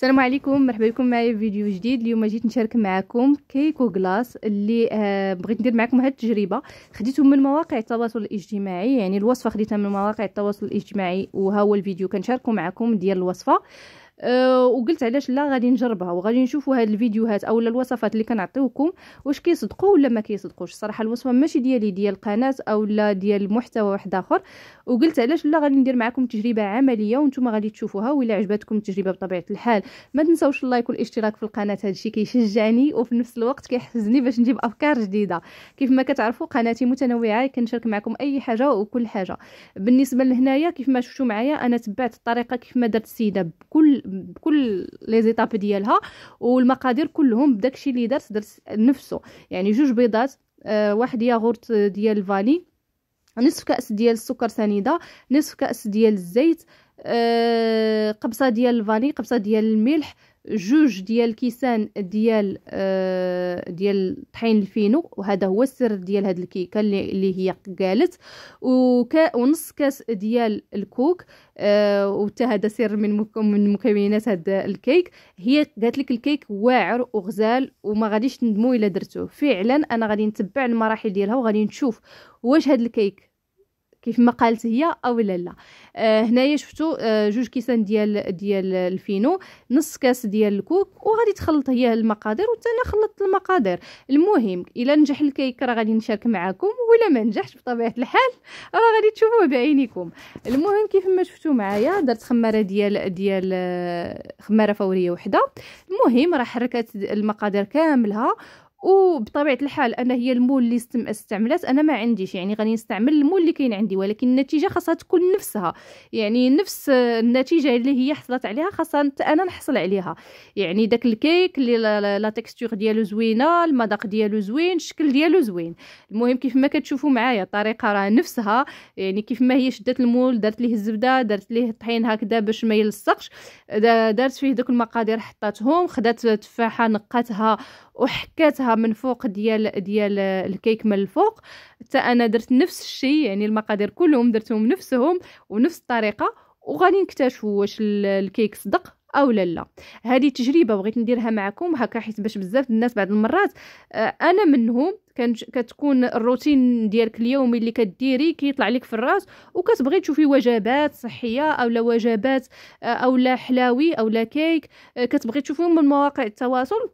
السلام عليكم مرحبا بكم معايا في فيديو جديد اليوم جيت نشارك معكم كيكو كلاص اللي آه بغيت ندير معكم هاد التجربه خديتهم من مواقع التواصل الاجتماعي يعني الوصفه خديتها من مواقع التواصل الاجتماعي وها هو الفيديو كنشاركو معكم ديال الوصفه آه، وقلت علاش لا غادي نجربها وغادي نشوفوا هاد الفيديوهات اولا الوصفات اللي كنعطيوكم واش كيصدقوا ولا ما كيصدقوش الصراحه الوصفه ماشي ديالي ديال القناه اولا ديال المحتوى واحد اخر وقلت علاش لا غادي ندير معكم تجربه عمليه وانتم غادي تشوفوها ولا عجبتكم التجربه بطبيعه الحال ما تنساوش اللايك والاشتراك في القناه هادشي كيشجعني وفي نفس الوقت كيحفزني باش نجيب افكار جديده كيف ما كتعرفوا قناتي متنوعه كنشارك معكم اي حاجه وكل حاجه بالنسبه لهنايا كيف ما شفتوا معايا انا تبعت الطريقه كيف ما درت السيده بكل بكل لي زيتاب ديالها والمقادير كلهم بداكشي اللي درت درت نفسه يعني جوج بيضات آه واحد ياغورت ديال الفاني نصف كاس ديال السكر سنيده نصف كاس ديال الزيت آه قبصه ديال الفاني قبصه ديال الملح جوج ديال كيسان ديال آه ديال طحين الفينو وهذا هو السر ديال هاد الكيكه اللي, اللي هي قالت وكا ونص كاس ديال الكوك آه وتا هذا سر من من مكونات هاد الكيك هي قالت لك الكيك واعر وغزال وما غاديش تندموا الا درتوه فعلا انا غادي نتبع المراحل ديالها وغادي نشوف واش هاد الكيك كيف ما قالت هي او لا لا آه هنايا شفتوا آه جوج كيسان ديال ديال الفينو نص كاس ديال الكوك وغادي تخلط هي المقادير وحتى انا خلطت المقادير المهم الا نجح الكيك راه غادي نشارك معكم ولا ما نجحش بطبيعه الحال راه غادي تشوفوه بعينيكم المهم كيف ما شفتوا معايا درت خماره ديال ديال آه، خماره فوريه وحده المهم راه حركات المقادير كاملها وبطبيعه الحال انا هي المول اللي استعملات انا ما عنديش يعني غادي نستعمل المول اللي كاين عندي ولكن النتيجه خاصها تكون نفسها يعني نفس النتيجه اللي هي حصلت عليها خاصها انا نحصل عليها يعني داك الكيك اللي لا تكستور ديالو زوينه المذاق ديالو زوين الشكل ديالو زوين المهم كيف ما كتشوفوا معايا الطريقه راه نفسها يعني كيف ما هي شدات المول دارت ليه الزبده دارت ليه الطحين هكذا باش ما يلصقش دارت فيه دوك المقادير حطاتهم خدات تفاحه نقاتها وحكاتها من فوق ديال ديال الكيك من الفوق حتى انا درت نفس الشيء يعني المقادير كلهم درتهم نفسهم ونفس الطريقه وغادي نكتشفوا واش الكيك صدق او لا لا هذه تجربه بغيت نديرها معكم هكا حيت باش بزاف الناس بعض المرات آه، انا منهم كتكون الروتين ديالك اليومي اللي كديري كيطلع لك في الراس وكتبغي تشوفي وجبات صحيه اولا وجبات آه، اولا حلاوي اولا كيك آه، كتبغي تشوفيهم من مواقع التواصل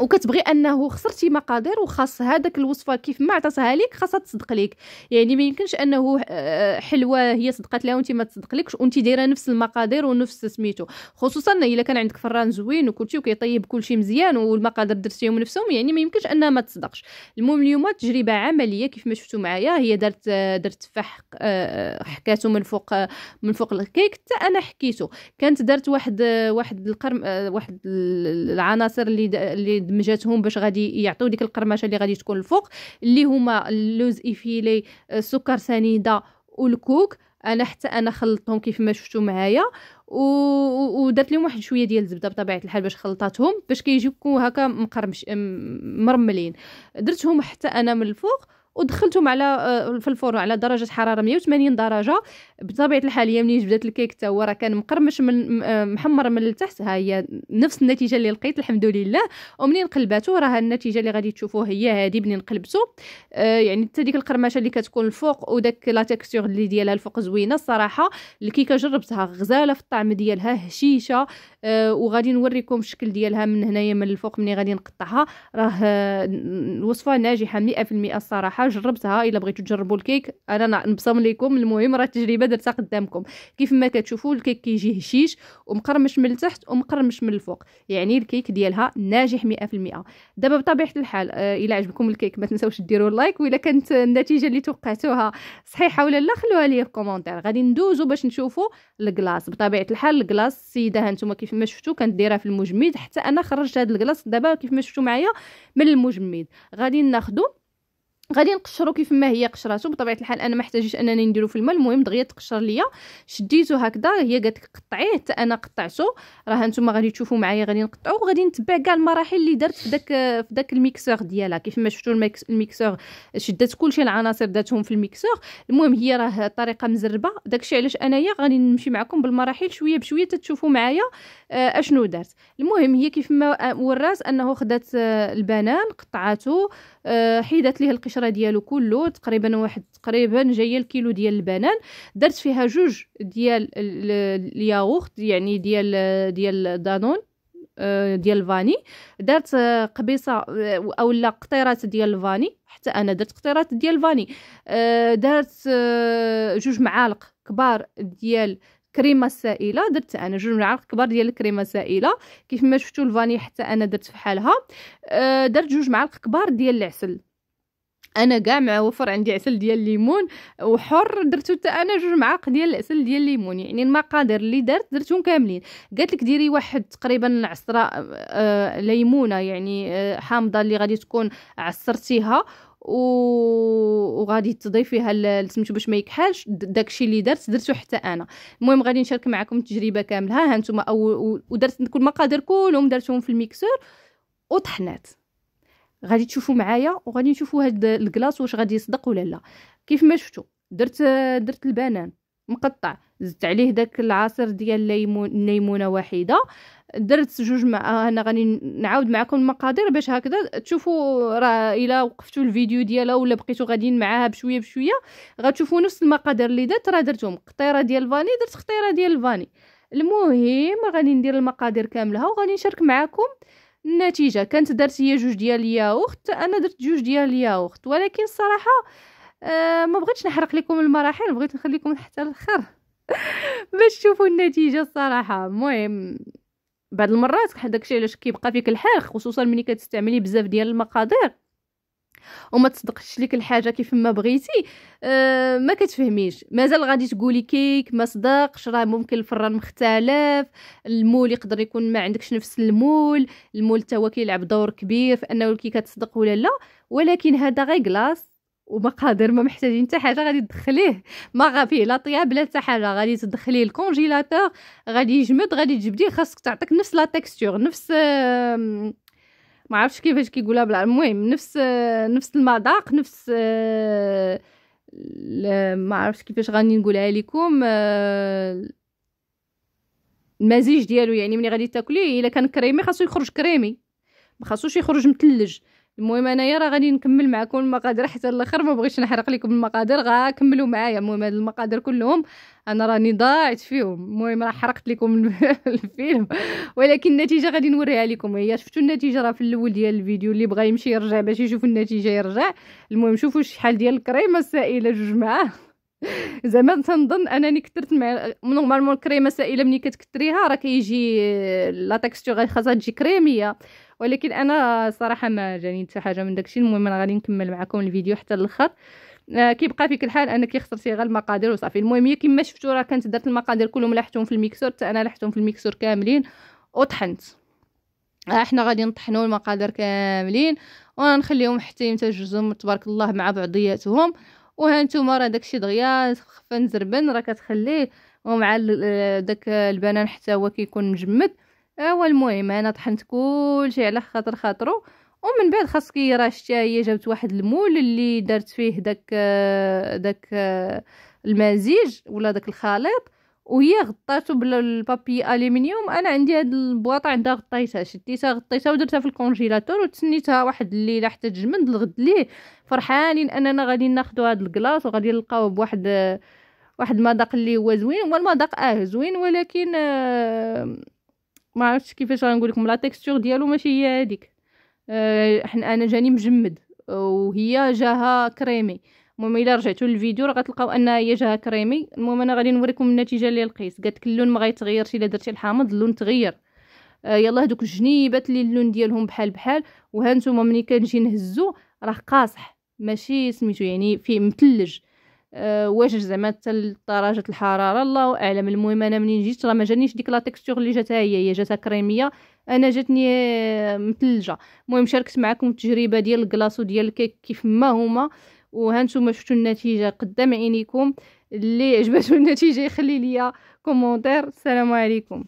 وكتبغي انه خسرتي مقادير وخاص هذاك الوصفه كيف ما عطاتها لك خاصها تصدق لك يعني ما يمكنش انه آه، حلوه هي صدقات لها وانت ما تصدقلكش وانت دايره نفس المقادير ونفس سميتو خصوصا الا كان عندك فران زوين وكلشي وكيطيب كلشي مزيان والمقادير درتيهم نفسهم يعني ما يمكنش انها ما تصدقش المهم اليوم تجربه عمليه كيف ما شفتوا معايا هي دارت آه، درت تفاح آه، حكاته من فوق من فوق الكيك حتى انا حكيته كانت دارت واحد واحد القرم واحد العناصر اللي اللي دمجاتهم باش غادي يعطيو ديك القرمشه اللي غادي تكون الفوق اللي هما اللوز ايفيلي السكر سنيده والكوك انا حتى انا خلطتهم كيف ما شفتوا معايا و... ودرت لهم واحد شويه ديال الزبده بطبيعه الحال باش خلطاتهم باش كيجيو هكا مقرمش مرملين درتهم حتى انا من الفوق ودخلتهم على آه، في الفرن على درجه حراره 180 درجه بطبيعه الحال هي منين جبدات الكيك تا هو راه كان مقرمش من آه، محمر من التحت ها هي نفس النتيجه اللي لقيت الحمد لله ومنين قلبته راه النتيجه اللي غادي تشوفوه هي هذه منين قلبته آه يعني حتى ديك القرمشه اللي كتكون الفوق وداك لا تكستور اللي ديالها الفوق زوينه الصراحه الكيكه جربتها غزاله في الطعم ديالها هشيشه آه وغادي نوريكم الشكل ديالها من هنايا من الفوق منين غادي نقطعها راه الوصفه ناجحه 100% الصراحه جربتها الا بغيتو تجربوا الكيك انا نبصم لكم المهم راه التجربه درتها قدامكم كيف ما كتشوفوا الكيك كيجي هشيش ومقرمش من التحت ومقرمش من الفوق يعني الكيك ديالها ناجح 100% دابا بطبيعه الحال آه، الى عجبكم الكيك ما تنساوش ديروا لايك والا كانت النتيجه اللي توقعتوها صحيحه ولا لا خلوها لي في كومونتير غادي ندوزو باش نشوفوا الكلاص بطبيعه الحال الكلاص السيده ها كيف ما شفتوا كنديرها في المجمد حتى انا خرجت هذا الكلاص دابا كيف ما شفتوا معايا من المجمد غادي ناخذ غادي نقشرو كيف ما هي قشراتو بطبيعه الحال انا ما احتاجش انني نديرو في الماء المهم دغيا تقشر ليا شديتو هكذا هي قالت قطعيه حتى انا قطعته راه نتوما غادي تشوفوا معايا غادي نقطعو وغادي نتبع كاع المراحل اللي درت في داك في داك الميكسور ديالها كيف ما شفتوا الميكسور شدات كلشي العناصر داتهم في الميكسور المهم هي راه طريقه مزربه داكشي علاش انايا غادي نمشي معكم بالمراحل شويه بشويه تتشوفوا معايا آه، اشنو دارت المهم هي كيف ما آه، ورات انه خدات آه، البنان قطعته آه، حيدت ليه القشره ديالو كله تقريبا واحد تقريبا جايه الكيلو ديال البنان درت فيها جوج ديال الياغورت يعني ديال ديال دانون آه، ديال الفاني درت آه، قبيصه او لا قطيرات ديال الفاني حتى انا درت قطيرات ديال الفاني درت جوج معالق كبار ديال كريمه السائله درت انا جوج ملاعق كبار ديال الكريمه السائله كيف ما شفتوا الفاني حتى انا درت فحالها أه درت جوج معالق كبار ديال العسل انا كاع مع وفر عندي عسل ديال الليمون وحر درتو حتى انا جوج معالق ديال العسل ديال الليمون يعني المقادير اللي درت درتهم كاملين قالت لك ديري واحد تقريبا عصره آه ليمونه يعني آه حامضه اللي غادي تكون عصرتيها و... وغادي تضيفيها سميتو باش ما يكحلش داكشي اللي درت درتو حتى انا المهم غادي نشارك معكم التجربه كامله ها نتوما او ودرت كل المقادير كلهم درتهم في الميكسور وطحنات غادي تشوفوا معايا وغادي نشوفوا هاد الكلاص واش غادي يصدق ولا لا كيف ما شفتوا درت درت البنان مقطع زدت عليه داك العصير ديال الليمون ليمونه واحده درت جوج مع انا غادي نعاود معكم المقادير باش هكذا تشوفوا راه الا وقفتوا الفيديو ديالها ولا بقيتوا غاديين معاها بشويه بشويه غتشوفوا نفس المقادير اللي درت راه درتهم قطيره ديال الفاني درت قطيره ديال الفاني المهم غادي ندير المقادير كاملها وغادي نشارك معكم النتيجه كانت درت هي جوج ديال الياوخت انا درت جوج ديال الياوخت ولكن الصراحه آه ما بغيتش نحرق لكم المراحل بغيت نخليكم حتى الاخر باش تشوفوا النتيجه الصراحه المهم بعض المرات داكشي علاش كيبقى فيك الحال خصوصا ملي كتستعملي بزاف ديال المقادير وما تصدقش ليك الحاجه كيف ما بغيتي أه ما كتفهميش مازال غادي تقولي كيك ما صدقش راه ممكن الفران مختلف المول يقدر يكون ما عندكش نفس المول المول تا هو كيلعب دور كبير في انه الكيكه تصدق ولا لا ولكن هذا غير كلاص ومقادر ما محتاجين حتى حاجه غادي تدخليه ما غا فيه لا طياب لا حتى حاجه غادي تدخليه الكونجيلاتور غادي يجمد غادي تجبديه خاصك تعطيك نفس لا تيكستور نفس ما عرفتش كيفاش كيقولها بلا المهم نفس آه، نفس المذاق نفس آه، ما عرفتش كيفاش غادي نقولها لكم آه، المزيج ديالو يعني ملي غادي تاكليه الا كان كريمي خاصو يخرج كريمي ما خاصوش يخرج متلج المهم انايا راه غادي نكمل معكم المقادير حتى الاخر ما بغيتش نحرق لكم المقادير غا كملوا معايا المهم هاد المقادير كلهم انا راني ضاعت فيهم المهم راه حرقت لكم الفيلم ولكن النتيجه غادي نوريها لكم هي شفتوا النتيجه راه في الاول ديال الفيديو اللي بغى يمشي يرجع باش يشوف النتيجه يرجع المهم شوفوا شحال ديال الكريمه السائله جوج معاه زعما تنظن انني كثرت مع نورمالمون الكريمه سائله ملي كتكثريها راه كيجي لا تيكستور خاصها تجي كريميه ولكن انا صراحه ما جاني حتى حاجه من داكشي المهم انا غادي نكمل معكم الفيديو حتى الاخر آه، كيبقى فيك الحال انك خسرتي غير المقادير وصافي المهم هي كما شفتوا راه كانت درت المقادير كلهم لحتهم في الميكسور حتى انا لحتهم في الميكسور كاملين وطحنت احنا آه، غادي نطحنوا المقادير كاملين ونخليهم حتى يمتجزوا تبارك الله مع بعضياتهم وهانتوما راه داكشي دغيا خفن زربن راه كتخليه ومع آه، داك البنان حتى هو كيكون مجمد ايوا المهم انا طحنت كلشي على خاطر خاطرو ومن بعد خاصك راه شتا هي جابت واحد المول اللي دارت فيه داك آه، داك آه، المزيج ولا داك الخليط وهي غطاتو بالبابي الومنيوم انا عندي هاد البواطه عندها غطيتها شديتها غطيتها ودرتها في الكونجيلاتور وتسنيتها واحد الليله حتى تجمد الغد ليه فرحانين اننا غادي ناخدو هاد الكلاص وغادي نلقاوه بواحد واحد المذاق اللي هو زوين هو المذاق اه زوين ولكن آه ما عرفتش كيفاش غنقول لكم لا تيكستور ديالو ماشي هي هذيك آه انا جاني مجمد وهي جاها كريمي المهم الا رجعتوا للفيديو راه غتلقاو انها هي جهه كريمي المهم انا غادي نوريكم النتيجه اللي لقيت قالت لك اللون ما غيتغيرش الا درتي الحامض اللون تغير آه يلا هذوك الجنيبات اللي اللون ديالهم بحال بحال وها نتوما ملي كنجي نهزو راه قاصح ماشي سميتو يعني فيه مثلج آه، واش زعما حتى درجه الحراره الله اعلم المهم انا منين جيت راه ما جانيش ديك لا تيكستور اللي جاتها هي هي جاتها كريميه انا جاتني آه، مثلجه المهم شاركت معكم التجربه ديال الكلاص وديال الكيك كيف ما هما وهانتوما شفتوا النتيجه قدام عينيكم اللي عجبته النتيجه يخلي ليا كومونتير السلام عليكم